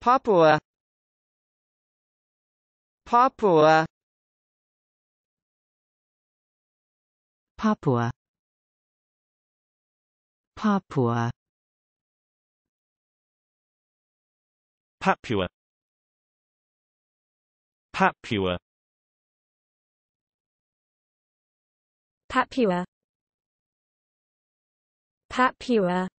Papua Papua Papua Papua Papua Papua Papua Papua